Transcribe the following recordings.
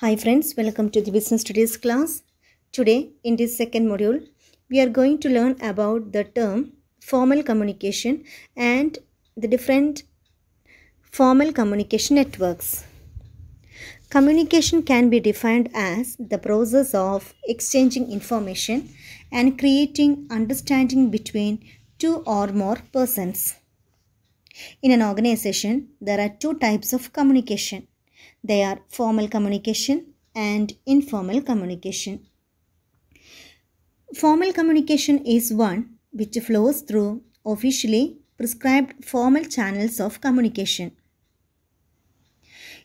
Hi friends, welcome to the Business Studies class. Today in this second module, we are going to learn about the term formal communication and the different formal communication networks. Communication can be defined as the process of exchanging information and creating understanding between two or more persons. In an organization, there are two types of communication they are formal communication and informal communication. Formal communication is one which flows through officially prescribed formal channels of communication.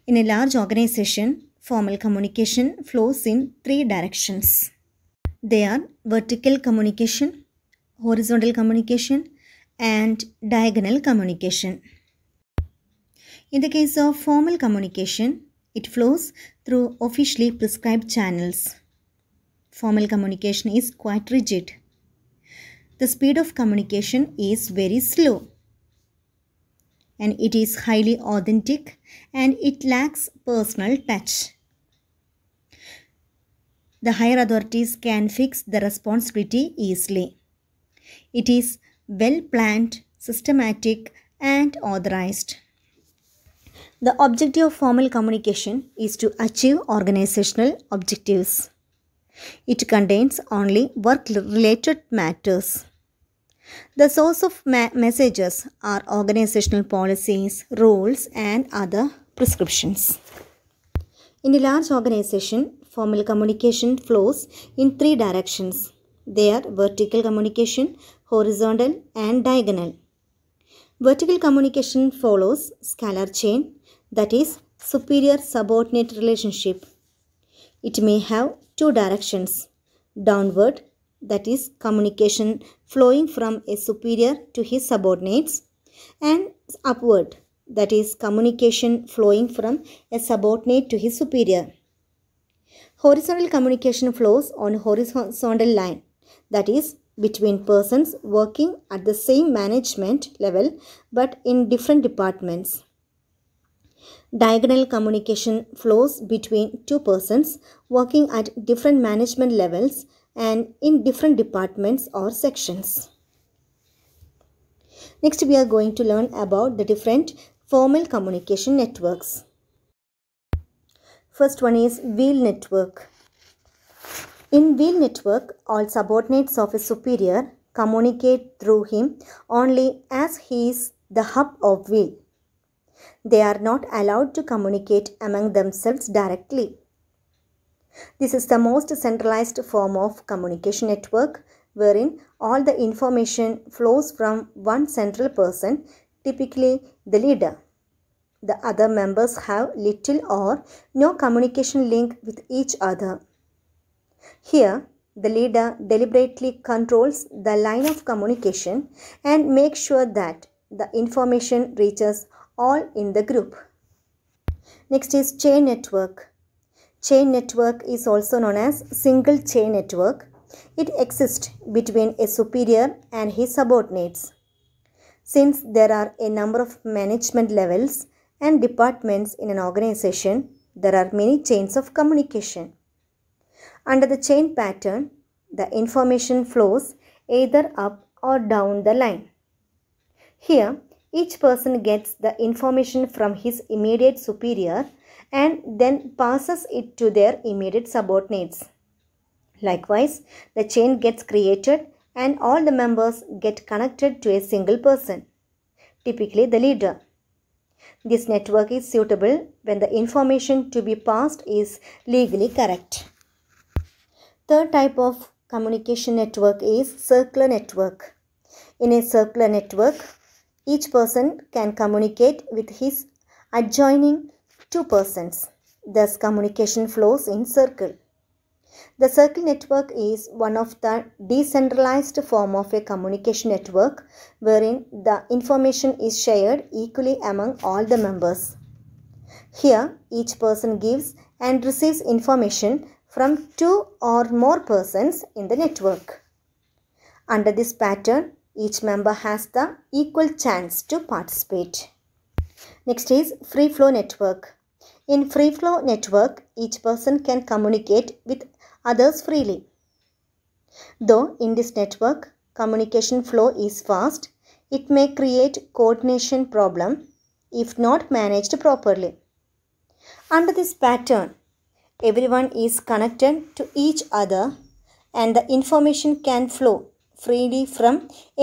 In a large organization, formal communication flows in three directions. They are vertical communication, horizontal communication, and diagonal communication. In the case of formal communication, it flows through officially prescribed channels. Formal communication is quite rigid. The speed of communication is very slow and it is highly authentic and it lacks personal touch. The higher authorities can fix the responsibility easily. It is well planned, systematic and authorized. The objective of formal communication is to achieve organizational objectives. It contains only work related matters. The source of messages are organizational policies, rules, and other prescriptions. In a large organization, formal communication flows in three directions. They are vertical communication, horizontal, and diagonal. Vertical communication follows scalar chain that is superior subordinate relationship. It may have two directions downward, that is communication flowing from a superior to his subordinates, and upward, that is communication flowing from a subordinate to his superior. Horizontal communication flows on horizontal line, that is between persons working at the same management level but in different departments diagonal communication flows between two persons working at different management levels and in different departments or sections. Next, we are going to learn about the different formal communication networks. First one is wheel network. In wheel network, all subordinates of a superior communicate through him only as he is the hub of wheel they are not allowed to communicate among themselves directly. This is the most centralized form of communication network wherein all the information flows from one central person, typically the leader. The other members have little or no communication link with each other. Here, the leader deliberately controls the line of communication and makes sure that the information reaches all in the group. Next is chain network. Chain network is also known as single chain network. It exists between a superior and his subordinates. Since there are a number of management levels and departments in an organization, there are many chains of communication. Under the chain pattern, the information flows either up or down the line. Here, each person gets the information from his immediate superior and then passes it to their immediate subordinates. Likewise, the chain gets created and all the members get connected to a single person, typically the leader. This network is suitable when the information to be passed is legally correct. Third type of communication network is circular network. In a circular network, each person can communicate with his adjoining two persons. Thus, communication flows in circle. The circle network is one of the decentralized form of a communication network wherein the information is shared equally among all the members. Here, each person gives and receives information from two or more persons in the network. Under this pattern, each member has the equal chance to participate. Next is free flow network. In free flow network, each person can communicate with others freely. Though in this network, communication flow is fast, it may create coordination problem if not managed properly. Under this pattern, everyone is connected to each other and the information can flow freely from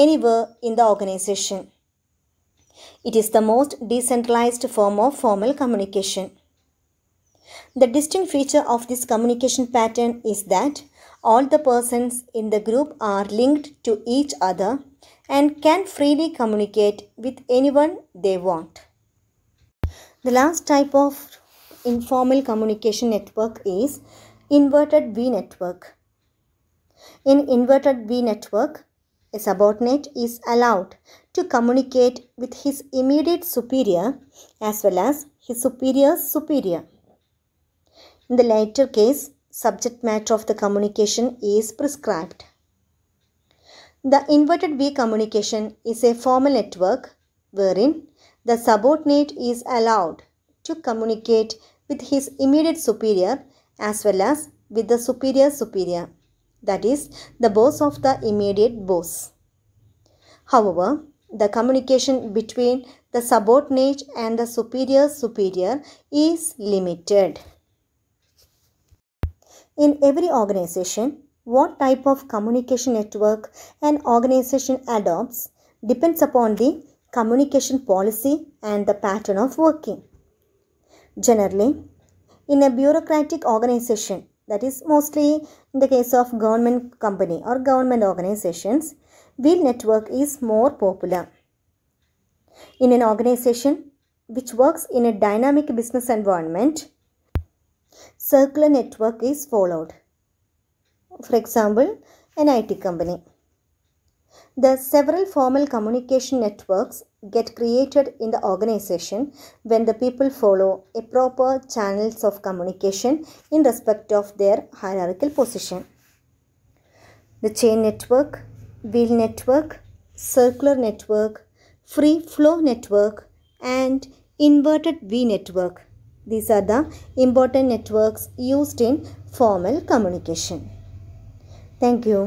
anywhere in the organization. It is the most decentralized form of formal communication. The distinct feature of this communication pattern is that all the persons in the group are linked to each other and can freely communicate with anyone they want. The last type of informal communication network is inverted V network. In inverted V network, a subordinate is allowed to communicate with his immediate superior as well as his superior's superior. In the latter case, subject matter of the communication is prescribed. The inverted V communication is a formal network wherein the subordinate is allowed to communicate with his immediate superior as well as with the superior superior that is, the boss of the immediate boss. However, the communication between the subordinate and the superior superior is limited. In every organization, what type of communication network an organization adopts depends upon the communication policy and the pattern of working. Generally, in a bureaucratic organization, that is mostly in the case of government company or government organizations, wheel network is more popular. In an organization which works in a dynamic business environment, circular network is followed. For example, an IT company. The several formal communication networks get created in the organization when the people follow a proper channels of communication in respect of their hierarchical position. The chain network, wheel network, circular network, free flow network and inverted V network. These are the important networks used in formal communication. Thank you.